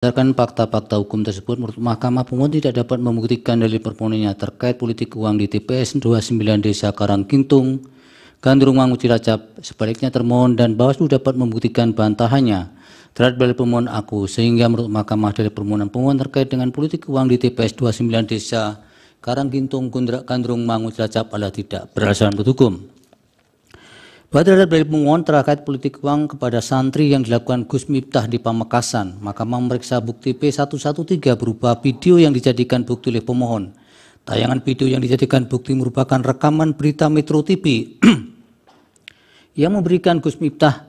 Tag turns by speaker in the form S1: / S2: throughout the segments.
S1: Berdasarkan fakta-fakta hukum tersebut, menurut Mahkamah Pemohon tidak dapat membuktikan dari permohonannya terkait politik uang di TPS 29 Desa Karangkintung, Gandrungwangu Cilacap. Sebaliknya termohon dan Bawaslu dapat membuktikan bantahannya terhadap dari permohonan aku, sehingga menurut Mahkamah dari permohonan pemohon terkait dengan politik uang di TPS 29 Desa Karangkintung, Mangu Cilacap adalah tidak beralasan hukum. Badradar balik pengumuman terkait politik uang kepada santri yang dilakukan Gus Miftah di Pamekasan. maka memeriksa bukti P113 berupa video yang dijadikan bukti oleh pemohon. Tayangan video yang dijadikan bukti merupakan rekaman berita Metro TV yang memberikan Gus Miftah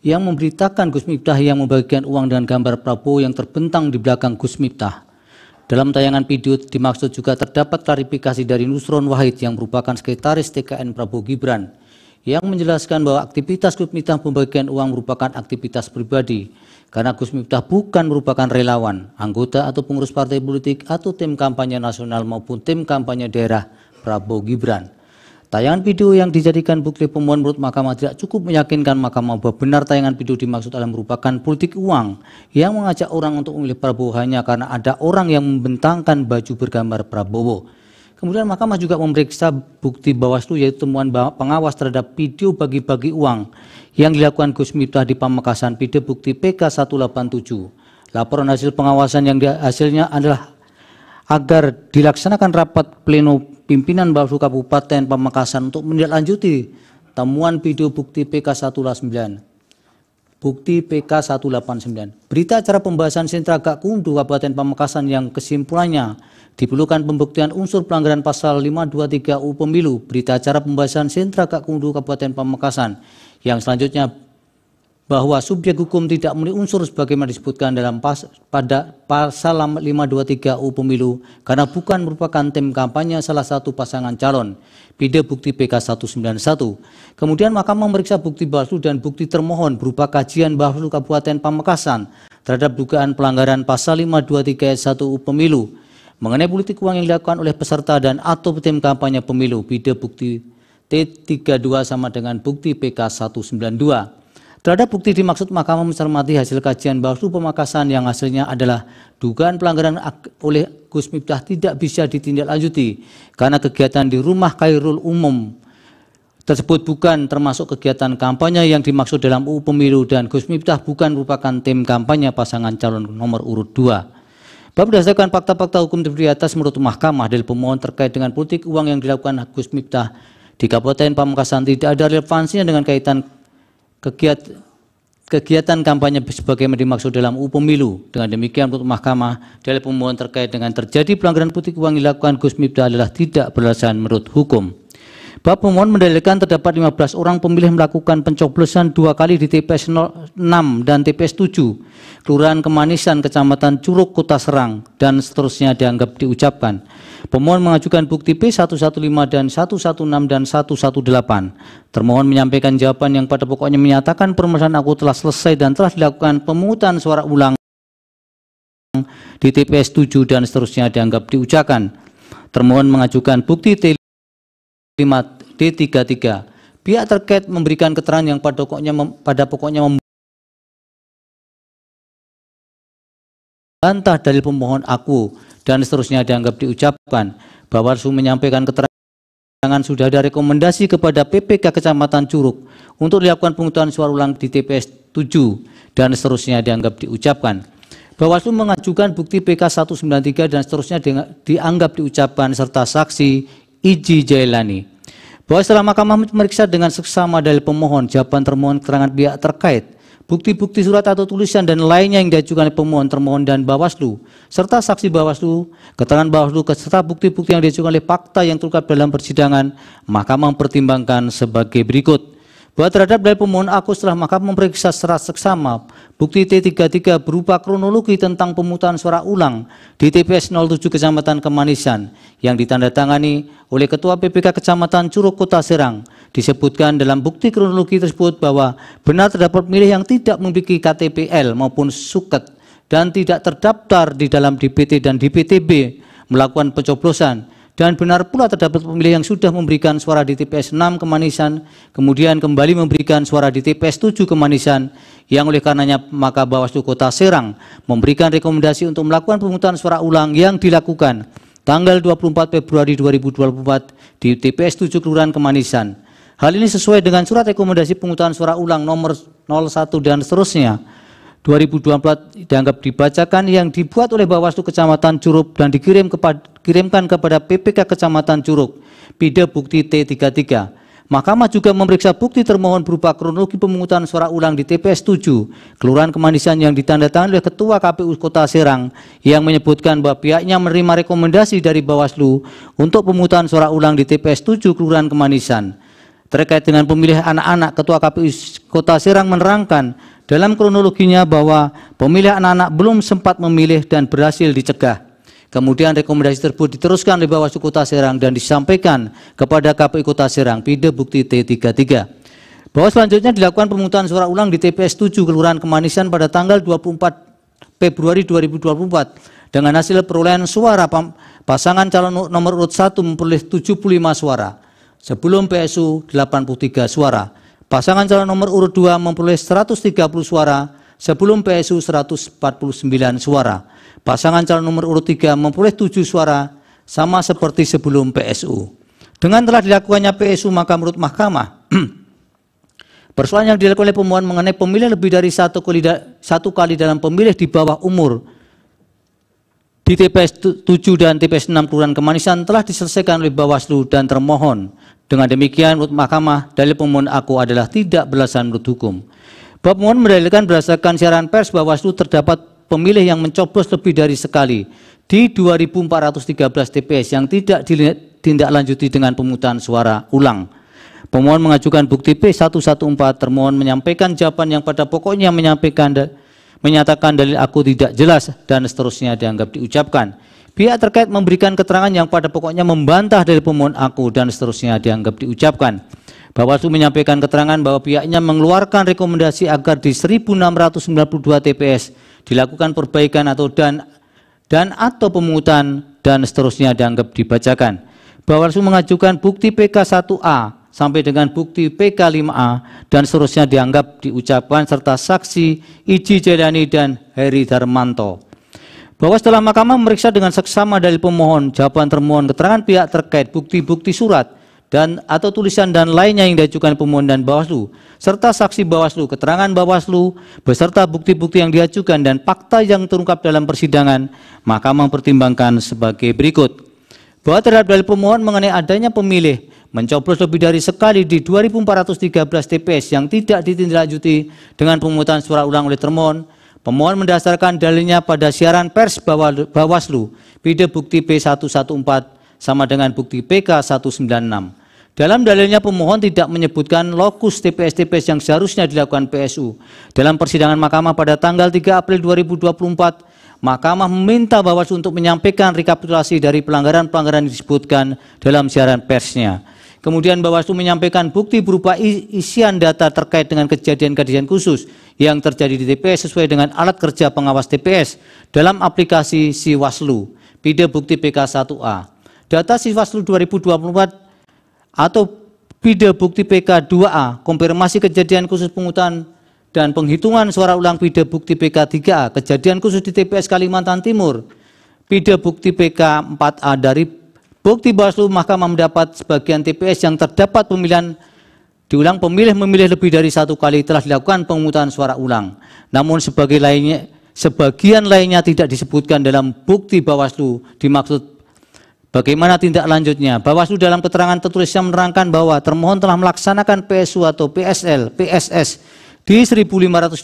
S1: yang memberitakan Gus Miftah yang membagikan uang dengan gambar Prabowo yang terbentang di belakang Gus Miftah. Dalam tayangan video dimaksud juga terdapat klarifikasi dari Nusron Wahid yang merupakan sekretaris TKN Prabowo Gibran yang menjelaskan bahwa aktivitas Gus Miftah pembagian uang merupakan aktivitas pribadi karena Gus Miftah bukan merupakan relawan, anggota atau pengurus partai politik atau tim kampanye nasional maupun tim kampanye daerah Prabowo Gibran. Tayangan video yang dijadikan bukti pemohon menurut mahkamah tidak cukup meyakinkan mahkamah bahwa benar tayangan video dimaksud adalah merupakan politik uang yang mengajak orang untuk memilih Prabowo hanya karena ada orang yang membentangkan baju bergambar Prabowo. Kemudian Mahkamah juga memeriksa bukti Bawaslu yaitu temuan pengawas terhadap video bagi-bagi uang yang dilakukan Gus Miftah di Pamekasan video bukti PK 187. Laporan hasil pengawasan yang hasilnya adalah agar dilaksanakan rapat pleno pimpinan Bawaslu Kabupaten Pamekasan untuk menindaklanjuti temuan video bukti PK 189 Bukti PK 189. Berita acara pembahasan sentra Kundu Kabupaten Pamekasan yang kesimpulannya diperlukan pembuktian unsur pelanggaran pasal 523 U Pemilu. Berita acara pembahasan sentra Kundu Kabupaten Pamekasan yang selanjutnya bahwa subjek hukum tidak memenuhi unsur sebagaimana disebutkan dalam pas, pada pasal 523 U Pemilu karena bukan merupakan tim kampanye salah satu pasangan calon. Bida bukti PK 191. Kemudian Mahkamah memeriksa bukti bawaslu dan bukti termohon berupa kajian Bawaslu Kabupaten Pamekasan terhadap dugaan pelanggaran pasal 523 1 U Pemilu mengenai politik uang yang dilakukan oleh peserta dan atau tim kampanye pemilu. Bida bukti T32 sama dengan bukti PK 192. Terhadap bukti dimaksud Mahkamah mencermati hasil kajian Bawaslu pemakasan yang hasilnya adalah dugaan pelanggaran oleh Gus Miftah tidak bisa ditindaklanjuti karena kegiatan di rumah Khairul Umum tersebut bukan termasuk kegiatan kampanye yang dimaksud dalam UU Pemilu dan Gus Miftah bukan merupakan tim kampanye pasangan calon nomor urut 2. Bahwa berdasarkan fakta-fakta hukum di atas menurut mahkamah dari pemohon terkait dengan politik uang yang dilakukan Gus Miftah di Kabupaten Pamekasan tidak ada relevansinya dengan kaitan Kegiat, kegiatan kampanye sebagai dimaksud dalam UU Pemilu. Dengan demikian untuk Mahkamah, dalil pemohon terkait dengan terjadi pelanggaran putih uang dilakukan Gus Mipta adalah tidak berlasan menurut hukum. Bab pemohon mendalilkan terdapat 15 orang pemilih melakukan pencoblosan dua kali di TPS 6 dan TPS 7, Kelurahan Kemanisan, Kecamatan Curug, Kota Serang, dan seterusnya dianggap diucapkan. Pemohon mengajukan bukti P115 dan 116 dan 118. Termohon menyampaikan jawaban yang pada pokoknya menyatakan permasalahan aku telah selesai dan telah dilakukan pemungutan suara ulang di TPS 7 dan seterusnya dianggap diucapkan. Termohon mengajukan bukti T5 D33. Pihak terkait memberikan keterangan yang pada pokoknya mem, pada pokoknya membantah dalil pemohon aku dan seterusnya dianggap diucapkan bahwa Rasul menyampaikan keterangan sudah ada rekomendasi kepada PPK Kecamatan Curug untuk dilakukan penghitungan suara ulang di TPS 7 dan seterusnya dianggap diucapkan. Bawaslu mengajukan bukti PK 193 dan seterusnya dianggap diucapkan serta saksi Iji Jailani bahwa setelah Mahkamah memeriksa dengan seksama dalil pemohon, jawaban termohon keterangan pihak terkait, bukti-bukti surat atau tulisan dan lainnya yang diajukan oleh pemohon, termohon dan Bawaslu, serta saksi Bawaslu, keterangan Bawaslu, serta bukti-bukti yang diajukan oleh fakta yang terungkap dalam persidangan, Mahkamah mempertimbangkan sebagai berikut bahwa terhadap dalil pemohon aku setelah mahkamah memeriksa secara seksama bukti T33 berupa kronologi tentang pemutusan suara ulang di TPS 07 Kecamatan Kemanisan yang ditandatangani oleh Ketua PPK Kecamatan Curug Kota Serang disebutkan dalam bukti kronologi tersebut bahwa benar terdapat pemilih yang tidak memiliki KTPL maupun suket dan tidak terdaftar di dalam DPT dan DPTB melakukan pencoblosan dan benar pula terdapat pemilih yang sudah memberikan suara di TPS 6 Kemanisan, kemudian kembali memberikan suara di TPS 7 Kemanisan, yang oleh karenanya maka Bawaslu Kota Serang memberikan rekomendasi untuk melakukan pemungutan suara ulang yang dilakukan tanggal 24 Februari 2024 di TPS 7 Kelurahan Kemanisan. Hal ini sesuai dengan surat rekomendasi pemungutan suara ulang nomor 01 dan seterusnya 2024 dianggap dibacakan yang dibuat oleh Bawaslu Kecamatan Curug dan dikirim kepada, kirimkan kepada PPK Kecamatan Curug Pide Bukti T33. Mahkamah juga memeriksa bukti termohon berupa kronologi pemungutan suara ulang di TPS 7, Kelurahan Kemanisan yang ditandatangani oleh Ketua KPU Kota Serang yang menyebutkan bahwa pihaknya menerima rekomendasi dari Bawaslu untuk pemungutan suara ulang di TPS 7, Kelurahan Kemanisan. Terkait dengan pemilihan anak-anak, Ketua KPU Kota Serang menerangkan dalam kronologinya bahwa pemilih anak-anak belum sempat memilih dan berhasil dicegah. Kemudian rekomendasi tersebut diteruskan di bawah suku Kota Serang dan disampaikan kepada KPU Kota Serang, pide bukti T33. Bahwa selanjutnya dilakukan pemungutan suara ulang di TPS 7 Kelurahan Kemanisan pada tanggal 24 Februari 2024 dengan hasil perolehan suara pasangan calon nomor urut 1 memperoleh 75 suara sebelum PSU 83 suara. Pasangan calon nomor urut 2 memperoleh 130 suara sebelum PSU 149 suara. Pasangan calon nomor urut 3 memperoleh 7 suara sama seperti sebelum PSU. Dengan telah dilakukannya PSU maka menurut mahkamah Persoalan yang dilakukan oleh pemohon mengenai pemilih lebih dari satu kali, satu kali dalam pemilih di bawah umur di TPS 7 dan TPS 6 Kelurahan Kemanisan telah diselesaikan oleh Bawaslu dan termohon. Dengan demikian, menurut mahkamah, dalil pemohon aku adalah tidak belasan menurut hukum. Bapak pemohon mendalilkan berdasarkan siaran pers Bawaslu terdapat pemilih yang mencoblos lebih dari sekali di 2.413 TPS yang tidak ditindaklanjuti dengan pemutusan suara ulang. Pemohon mengajukan bukti P114, termohon menyampaikan jawaban yang pada pokoknya menyampaikan menyatakan dalil aku tidak jelas dan seterusnya dianggap diucapkan. Pihak terkait memberikan keterangan yang pada pokoknya membantah dari pemohon aku dan seterusnya dianggap diucapkan. bahwa Bawaslu menyampaikan keterangan bahwa pihaknya mengeluarkan rekomendasi agar di 1692 TPS dilakukan perbaikan atau dan dan atau pemungutan dan seterusnya dianggap dibacakan. bahwa Bawaslu mengajukan bukti PK 1A sampai dengan bukti PK5A dan seterusnya dianggap diucapkan serta saksi Iji Jelani dan Heri Darmanto. Bahwa setelah mahkamah memeriksa dengan seksama dari pemohon, jawaban termohon, keterangan pihak terkait, bukti-bukti surat, dan atau tulisan dan lainnya yang diajukan pemohon dan Bawaslu, serta saksi Bawaslu, keterangan Bawaslu, beserta bukti-bukti yang diajukan dan fakta yang terungkap dalam persidangan, Mahkamah mempertimbangkan sebagai berikut. Bahwa terhadap dalil pemohon mengenai adanya pemilih mencoblos lebih dari sekali di 2.413 TPS yang tidak ditindaklanjuti dengan pemungutan suara ulang oleh termohon, pemohon mendasarkan dalilnya pada siaran pers Bawaslu, pide bukti p 114 sama dengan bukti PK196. Dalam dalilnya pemohon tidak menyebutkan lokus TPS-TPS yang seharusnya dilakukan PSU. Dalam persidangan mahkamah pada tanggal 3 April 2024, Mahkamah meminta Bawaslu untuk menyampaikan rekapitulasi dari pelanggaran-pelanggaran yang disebutkan dalam siaran persnya. Kemudian Bawaslu menyampaikan bukti berupa isian data terkait dengan kejadian-kejadian khusus yang terjadi di TPS sesuai dengan alat kerja pengawas TPS dalam aplikasi Siwaslu, PIDE Bukti PK1A. Data Siwaslu 2024 atau PIDE Bukti PK 2A, konfirmasi kejadian khusus pungutan dan penghitungan suara ulang PIDE Bukti PK 3A, kejadian khusus di TPS Kalimantan Timur, PIDE Bukti PK 4A dari Bukti Bawaslu Mahkamah mendapat sebagian TPS yang terdapat pemilihan diulang pemilih memilih lebih dari satu kali telah dilakukan pemungutan suara ulang. Namun sebagai lainnya, sebagian lainnya tidak disebutkan dalam bukti Bawaslu dimaksud Bagaimana tindak lanjutnya? Bawaslu dalam keterangan tertulisnya menerangkan bahwa termohon telah melaksanakan PSU atau PSL, PSS di 1521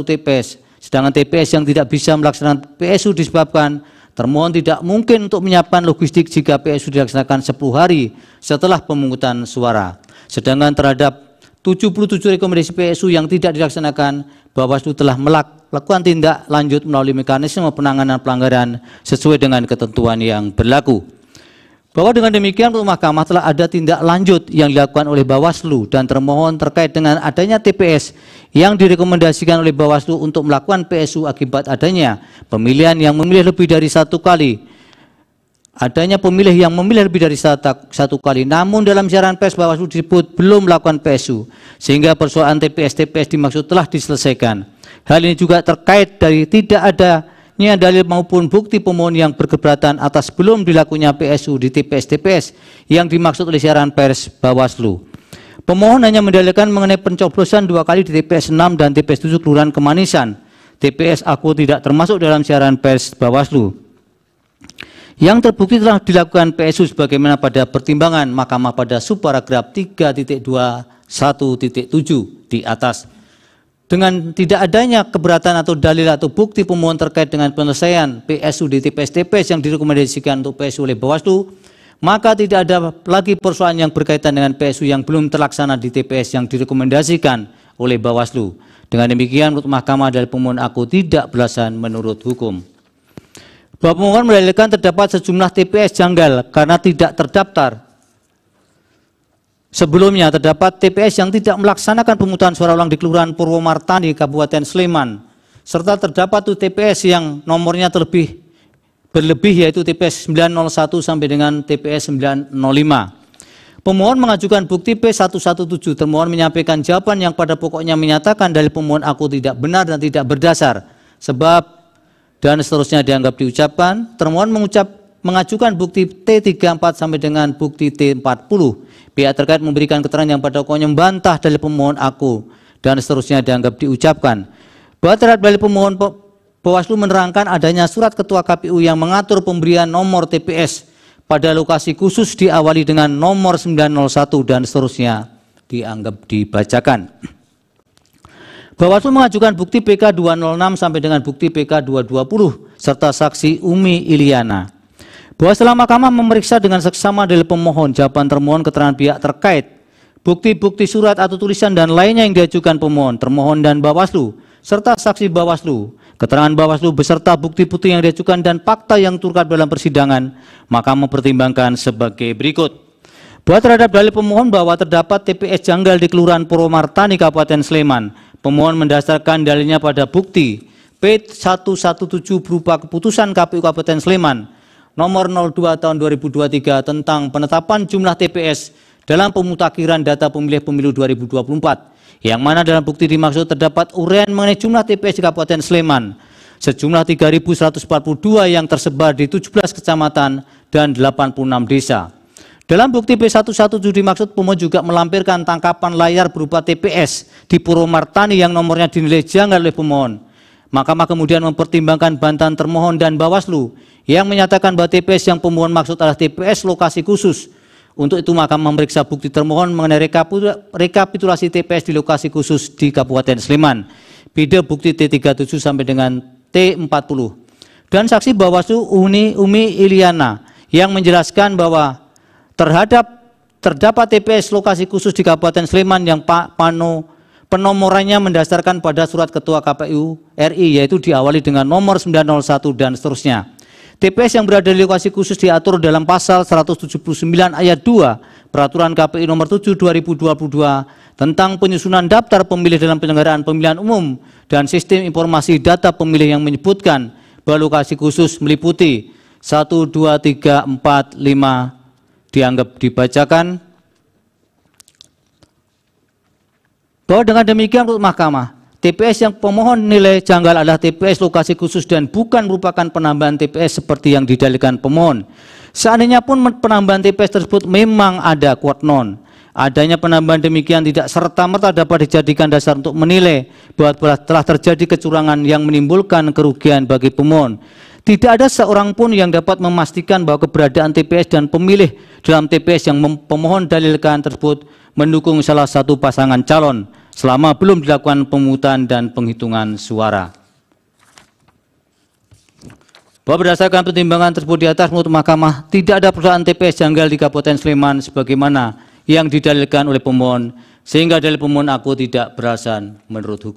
S1: TPS. Sedangkan TPS yang tidak bisa melaksanakan PSU disebabkan Termohon tidak mungkin untuk menyiapkan logistik jika PSU dilaksanakan 10 hari setelah pemungutan suara. Sedangkan terhadap 77 rekomendasi PSU yang tidak dilaksanakan, Bawaslu telah melakukan tindak lanjut melalui mekanisme penanganan pelanggaran sesuai dengan ketentuan yang berlaku bahwa dengan demikian rumah mahkamah telah ada tindak lanjut yang dilakukan oleh Bawaslu dan termohon terkait dengan adanya TPS yang direkomendasikan oleh Bawaslu untuk melakukan PSU akibat adanya pemilihan yang memilih lebih dari satu kali adanya pemilih yang memilih lebih dari satu kali namun dalam siaran pers Bawaslu disebut belum melakukan PSU sehingga persoalan TPS-TPS dimaksud telah diselesaikan hal ini juga terkait dari tidak ada nya dalil maupun bukti pemohon yang berkeberatan atas belum dilakunya PSU di TPS-TPS yang dimaksud oleh siaran pers Bawaslu. Pemohon hanya mendalilkan mengenai pencoblosan dua kali di TPS 6 dan TPS 7 Kelurahan Kemanisan. TPS aku tidak termasuk dalam siaran pers Bawaslu. Yang terbukti telah dilakukan PSU sebagaimana pada pertimbangan Mahkamah pada subparagraf 3.2.1.7 di atas dengan tidak adanya keberatan atau dalil atau bukti pemohon terkait dengan penyelesaian PSU di TPS TPS yang direkomendasikan untuk PSU oleh Bawaslu, maka tidak ada lagi persoalan yang berkaitan dengan PSU yang belum terlaksana di TPS yang direkomendasikan oleh Bawaslu. Dengan demikian, menurut Mahkamah dari pemohon aku tidak belasan menurut hukum. Bahwa pemohon mendalilkan terdapat sejumlah TPS janggal karena tidak terdaftar Sebelumnya terdapat TPS yang tidak melaksanakan pemungutan suara ulang di Kelurahan Purwomartani, Kabupaten Sleman, serta terdapat TPS yang nomornya terlebih berlebih yaitu TPS 901 sampai dengan TPS 905. Pemohon mengajukan bukti P117, termohon menyampaikan jawaban yang pada pokoknya menyatakan dari pemohon aku tidak benar dan tidak berdasar, sebab dan seterusnya dianggap diucapkan, termohon mengucap mengajukan bukti T34 sampai dengan bukti T40 Pihak terkait memberikan keterangan yang pada pokoknya membantah dari pemohon aku dan seterusnya dianggap diucapkan. Bahwa terhadap dari pemohon Bawaslu menerangkan adanya surat ketua KPU yang mengatur pemberian nomor TPS pada lokasi khusus diawali dengan nomor 901 dan seterusnya dianggap dibacakan. Bawaslu mengajukan bukti PK 206 sampai dengan bukti PK 220 serta saksi Umi Iliana. Bahwa setelah mahkamah memeriksa dengan seksama dari pemohon jawaban termohon keterangan pihak terkait, bukti-bukti surat atau tulisan dan lainnya yang diajukan pemohon, termohon dan Bawaslu, serta saksi Bawaslu, keterangan Bawaslu beserta bukti-bukti yang diajukan dan fakta yang turut dalam persidangan, maka mempertimbangkan sebagai berikut. Buat terhadap dalil pemohon bahwa terdapat TPS janggal di Kelurahan Purwomartani, Kabupaten Sleman, pemohon mendasarkan dalilnya pada bukti P117 berupa keputusan KPU Kabupaten Sleman nomor 02 tahun 2023 tentang penetapan jumlah TPS dalam pemutakhiran data pemilih pemilu 2024, yang mana dalam bukti dimaksud terdapat uraian mengenai jumlah TPS di Kabupaten Sleman, sejumlah 3.142 yang tersebar di 17 kecamatan dan 86 desa. Dalam bukti P117 dimaksud pemohon juga melampirkan tangkapan layar berupa TPS di Purwomartani yang nomornya dinilai janggal oleh pemohon. Mahkamah kemudian mempertimbangkan bantahan termohon dan Bawaslu yang menyatakan bahwa TPS yang pemohon maksud adalah TPS lokasi khusus. Untuk itu Mahkamah memeriksa bukti termohon mengenai rekapitulasi TPS di lokasi khusus di Kabupaten Sleman. Beda bukti T37 sampai dengan T40. Dan saksi Bawaslu Uni Umi Iliana yang menjelaskan bahwa terhadap terdapat TPS lokasi khusus di Kabupaten Sleman yang Pak Pano Penomorannya mendasarkan pada surat ketua KPU RI yaitu diawali dengan nomor 901 dan seterusnya. TPS yang berada di lokasi khusus diatur dalam pasal 179 ayat 2 Peraturan KPU nomor 7 2022 tentang penyusunan daftar pemilih dalam penyelenggaraan pemilihan umum dan sistem informasi data pemilih yang menyebutkan bahwa lokasi khusus meliputi 1, 2, 3, 4, 5 dianggap dibacakan Bahwa dengan demikian menurut mahkamah, TPS yang pemohon nilai janggal adalah TPS lokasi khusus dan bukan merupakan penambahan TPS seperti yang didalikan pemohon. Seandainya pun penambahan TPS tersebut memang ada kuat non. Adanya penambahan demikian tidak serta-merta dapat dijadikan dasar untuk menilai bahwa telah terjadi kecurangan yang menimbulkan kerugian bagi pemohon. Tidak ada seorang pun yang dapat memastikan bahwa keberadaan TPS dan pemilih dalam TPS yang pemohon dalilkan tersebut mendukung salah satu pasangan calon selama belum dilakukan pemungutan dan penghitungan suara. Bahwa berdasarkan pertimbangan tersebut di atas menurut mahkamah tidak ada perusahaan TPS janggal di Kabupaten Sleman sebagaimana yang didalilkan oleh pemohon sehingga dalil pemohon aku tidak berasan menurut hukum.